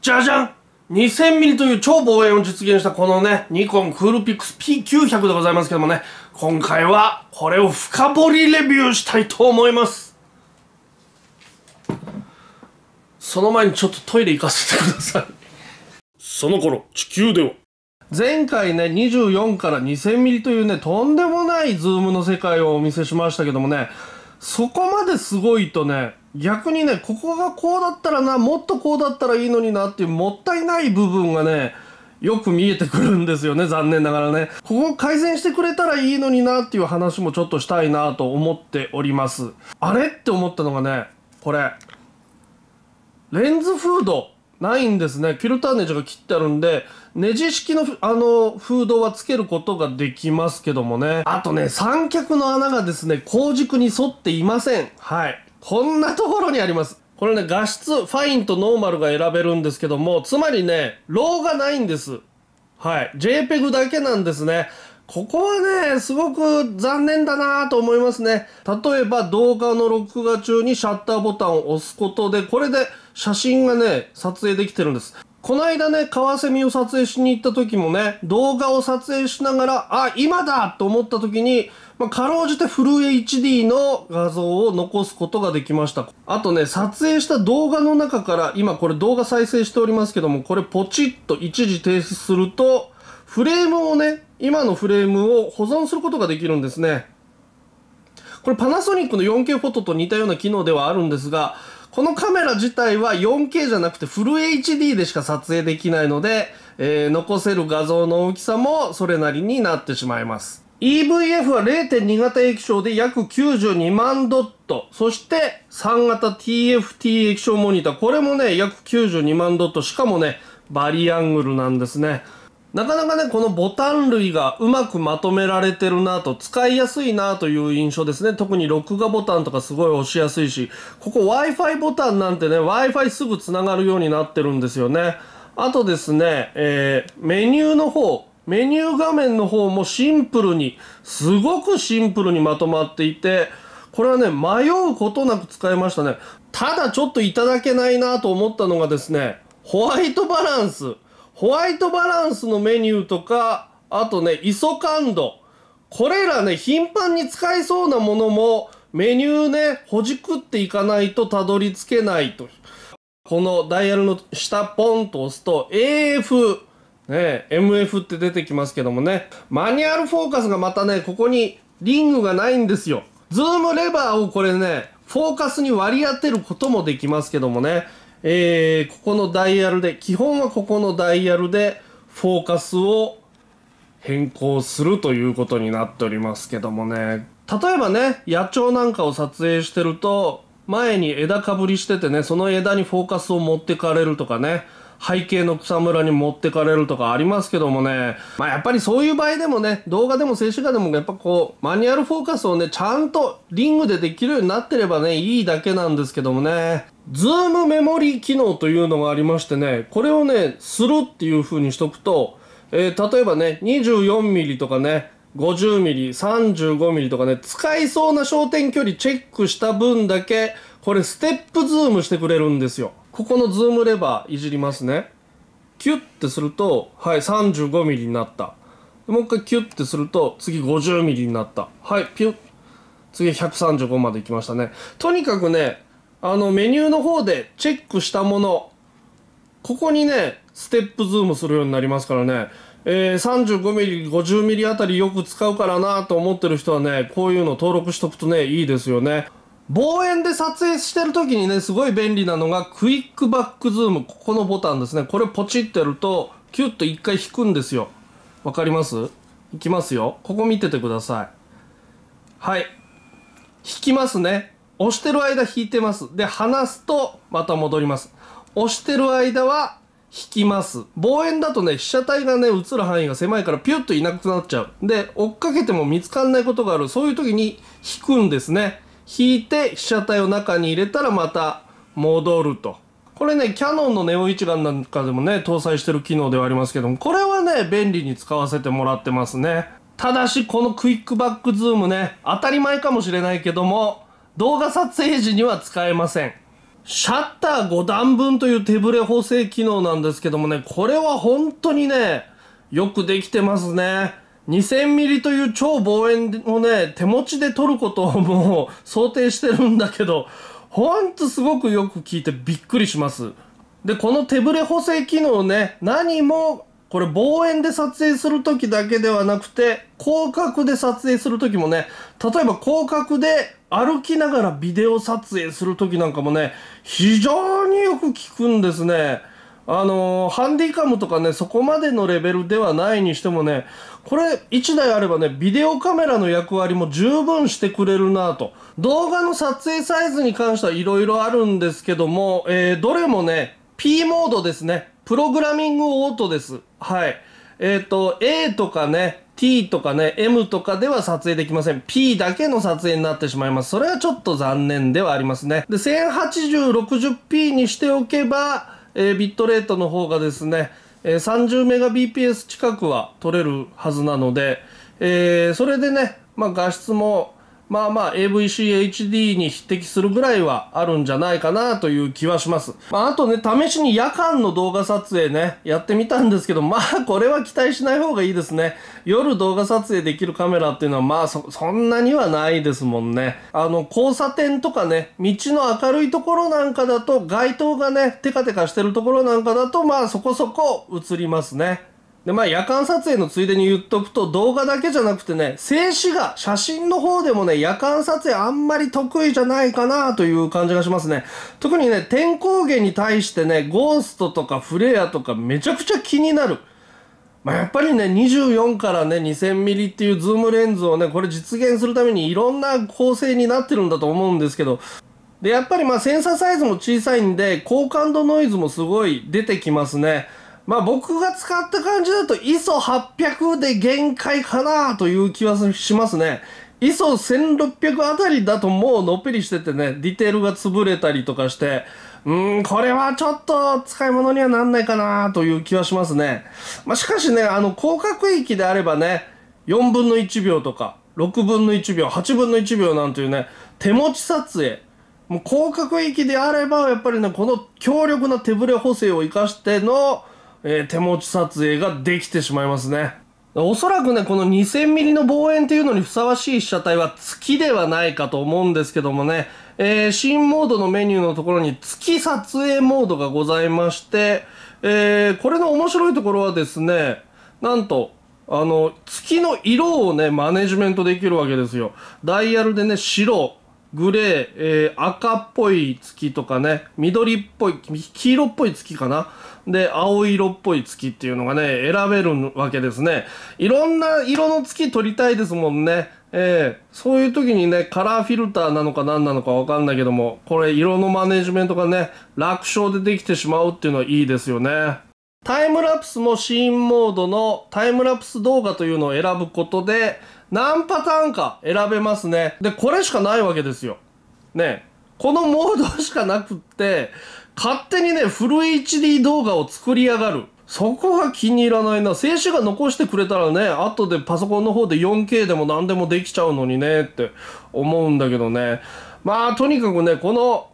じゃじゃん 2000mm という超望遠を実現したこのね、ニコンクールピックス P900 でございますけどもね、今回はこれを深掘りレビューしたいと思います。その前にちょっとトイレ行かせてくださいその頃、地球では。前回ね、24から2000ミリというね、とんでもないズームの世界をお見せしましたけどもね、そこまですごいとね、逆にねここがこうだったらなもっとこうだったらいいのになっていうもったいない部分がねよく見えてくるんですよね残念ながらねここ改善してくれたらいいのになっていう話もちょっとしたいなと思っておりますあれって思ったのがねこれレンズフードないんですねキルターネジが切ってあるんでネジ式のあのフードはつけることができますけどもねあとね三脚の穴がですね工軸に沿っていませんはいこんなところにあります。これね、画質、ファインとノーマルが選べるんですけども、つまりね、ローがないんです。はい。JPEG だけなんですね。ここはね、すごく残念だなと思いますね。例えば動画の録画中にシャッターボタンを押すことで、これで写真がね、撮影できてるんです。この間ね、カワセミを撮影しに行った時もね、動画を撮影しながら、あ、今だと思った時に、まあ、かろうじてフル HD の画像を残すことができました。あとね、撮影した動画の中から、今これ動画再生しておりますけども、これポチッと一時停止すると、フレームをね、今のフレームを保存することができるんですね。これパナソニックの 4K フォトと似たような機能ではあるんですが、このカメラ自体は 4K じゃなくてフル HD でしか撮影できないので、えー、残せる画像の大きさもそれなりになってしまいます。EVF は0.2型液晶で約92万ドット。そして3型 TFT 液晶モニター。これもね、約92万ドット。しかもね、バリアングルなんですね。なかなかね、このボタン類がうまくまとめられてるなと、使いやすいなという印象ですね。特に録画ボタンとかすごい押しやすいし、ここ Wi-Fi ボタンなんてね、Wi-Fi すぐ繋がるようになってるんですよね。あとですね、えー、メニューの方、メニュー画面の方もシンプルに、すごくシンプルにまとまっていて、これはね、迷うことなく使えましたね。ただちょっといただけないなと思ったのがですね、ホワイトバランス。ホワイトバランスのメニューとか、あとね、イソ感度。これらね、頻繁に使いそうなものも、メニューね、ほじくっていかないとたどり着けないと。このダイヤルの下ポンと押すと AF、ね、MF って出てきますけどもね。マニュアルフォーカスがまたね、ここにリングがないんですよ。ズームレバーをこれね、フォーカスに割り当てることもできますけどもね。えー、ここのダイヤルで、基本はここのダイヤルでフォーカスを変更するということになっておりますけどもね、例えばね、野鳥なんかを撮影してると、前に枝かぶりしててね、その枝にフォーカスを持ってかれるとかね、背景の草むらに持ってかれるとかありますけどもね、まあ、やっぱりそういう場合でもね動画でも静止画でもやっぱこうマニュアルフォーカスをねちゃんとリングでできるようになってればねいいだけなんですけどもねズームメモリー機能というのがありましてねこれをねするっていう風にしとくと、えー、例えばね 24mm とかね 50mm35mm とかね使いそうな焦点距離チェックした分だけこれステップズームしてくれるんですよここのズームレバーいじりますねキュッてするとはい3 5ミリになったもう一回キュッてすると次5 0ミリになったはいピュッ次135までいきましたねとにかくねあのメニューの方でチェックしたものここにねステップズームするようになりますからねえー、3 5ミリ、5 0ミリあたりよく使うからなと思ってる人はねこういうの登録しとくとねいいですよね望遠で撮影してる時にね、すごい便利なのが、クイックバックズーム、ここのボタンですね。これポチってやると、キュッと一回引くんですよ。わかりますいきますよ。ここ見ててください。はい。引きますね。押してる間引いてます。で、離すと、また戻ります。押してる間は、引きます。望遠だとね、被写体がね、映る範囲が狭いからピュッといなくなっちゃう。で、追っかけても見つかんないことがある。そういう時に引くんですね。引いて被写体を中に入れたらまた戻ると。これね、キャノンのネオ一眼なんかでもね、搭載してる機能ではありますけども、これはね、便利に使わせてもらってますね。ただし、このクイックバックズームね、当たり前かもしれないけども、動画撮影時には使えません。シャッター5段分という手ブレ補正機能なんですけどもね、これは本当にね、よくできてますね。2000ミリという超望遠をね、手持ちで撮ることをもう想定してるんだけど、ほんとすごくよく聞いてびっくりします。で、この手ブレ補正機能ね、何もこれ望遠で撮影する時だけではなくて、広角で撮影する時もね、例えば広角で歩きながらビデオ撮影する時なんかもね、非常によく効くんですね。あのー、ハンディカムとかね、そこまでのレベルではないにしてもね、これ1台あればねビデオカメラの役割も十分してくれるなと動画の撮影サイズに関してはいろいろあるんですけども、えー、どれもね P モードですねプログラミングオートですはいえっ、ー、と A とかね T とかね、M とかでは撮影できません。P だけの撮影になってしまいます。それはちょっと残念ではありますね。で、1080、60p にしておけば、えー、ビットレートの方がですね、30メガ BPS 近くは取れるはずなので、えー、それでね、まあ、画質もまあまあ AVCHD に匹敵するぐらいはあるんじゃないかなという気はします。まああとね、試しに夜間の動画撮影ね、やってみたんですけど、まあこれは期待しない方がいいですね。夜動画撮影できるカメラっていうのはまあそ、そんなにはないですもんね。あの、交差点とかね、道の明るいところなんかだと街灯がね、テカテカしてるところなんかだとまあそこそこ映りますね。で、まあ、夜間撮影のついでに言っとくと、動画だけじゃなくてね、静止画、写真の方でもね、夜間撮影あんまり得意じゃないかなという感じがしますね。特にね、天候源に対してね、ゴーストとかフレアとかめちゃくちゃ気になる。まあ、やっぱりね、24からね、2000ミリっていうズームレンズをね、これ実現するためにいろんな構成になってるんだと思うんですけど、で、やっぱりまあセンサーサイズも小さいんで、高感度ノイズもすごい出てきますね。まあ僕が使った感じだと ISO800 で限界かなという気はしますね。ISO1600 あたりだともうのっぺりしててね、ディテールが潰れたりとかして、うん、これはちょっと使い物にはなんないかなという気はしますね。まあしかしね、あの広角域であればね、4分の1秒とか、6分の1秒、8分の1秒なんていうね、手持ち撮影、もう広角域であれば、やっぱりね、この強力な手ぶれ補正を活かしての、えー、手持ち撮影ができてしまいますね。おそらくね、この 2000mm の望遠っていうのにふさわしい被写体は月ではないかと思うんですけどもね、えー、新モードのメニューのところに月撮影モードがございまして、えー、これの面白いところはですね、なんと、あの、月の色をね、マネジメントできるわけですよ。ダイヤルでね、白、グレー、えー、赤っぽい月とかね、緑っぽい、黄色っぽい月かな。で、青色っぽい月っていうのがね、選べるわけですね。いろんな色の月撮りたいですもんね。えー、そういう時にね、カラーフィルターなのか何なのかわかんないけども、これ色のマネジメントがね、楽勝でできてしまうっていうのはいいですよね。タイムラプスもシーンモードのタイムラプス動画というのを選ぶことで何パターンか選べますね。で、これしかないわけですよ。ね。このモードしかなくって、勝手にね、フル HD 動画を作り上がる。そこが気に入らないな。静止画残してくれたらね、後でパソコンの方で 4K でも何でもできちゃうのにねって思うんだけどね。まあ、とにかくね、この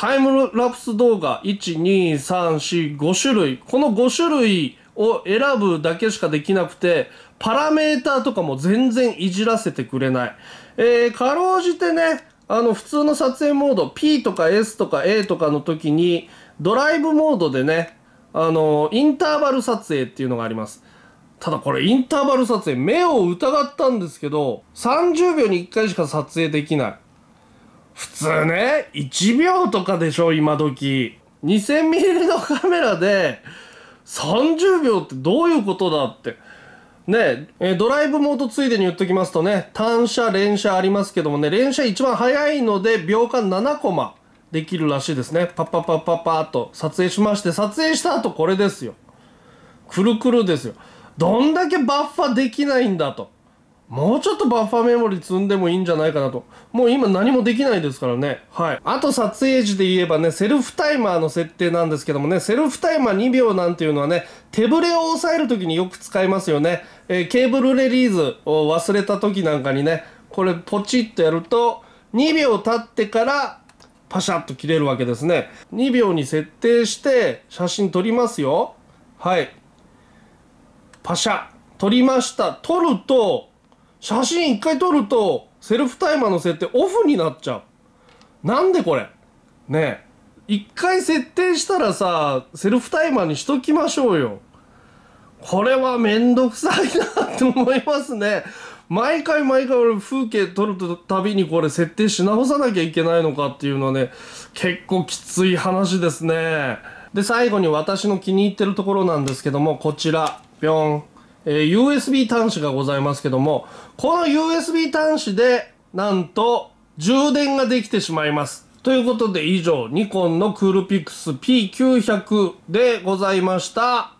タイムラプス動画12345種類この5種類を選ぶだけしかできなくてパラメーターとかも全然いじらせてくれない、えー、かろうじてねあの普通の撮影モード P とか S とか A とかの時にドライブモードでねあのインターバル撮影っていうのがありますただこれインターバル撮影目を疑ったんですけど30秒に1回しか撮影できない普通ね、1秒とかでしょ、今時。2000ミリのカメラで30秒ってどういうことだって。ねえ、ドライブモードついでに言っときますとね、単車、連車ありますけどもね、連車一番早いので秒間7コマできるらしいですね。パッパッパッパッパーと撮影しまして、撮影した後これですよ。くるくるですよ。どんだけバッファできないんだと。もうちょっとバッファーメモリ積んでもいいんじゃないかなと。もう今何もできないですからね。はい。あと撮影時で言えばね、セルフタイマーの設定なんですけどもね、セルフタイマー2秒なんていうのはね、手ブレを抑える時によく使いますよね。えー、ケーブルレリーズを忘れた時なんかにね、これポチッとやると、2秒経ってからパシャッと切れるわけですね。2秒に設定して写真撮りますよ。はい。パシャ。撮りました。撮ると、写真一回撮るとセルフタイマーの設定オフになっちゃうなんでこれねえ一回設定したらさセルフタイマーにしときましょうよこれはめんどくさいなって思いますね毎回毎回俺風景撮るたびにこれ設定し直さなきゃいけないのかっていうのはね結構きつい話ですねで最後に私の気に入ってるところなんですけどもこちらぴょんえー、USB 端子がございますけども、この USB 端子で、なんと、充電ができてしまいます。ということで以上、ニコンのクールピックス P900 でございました。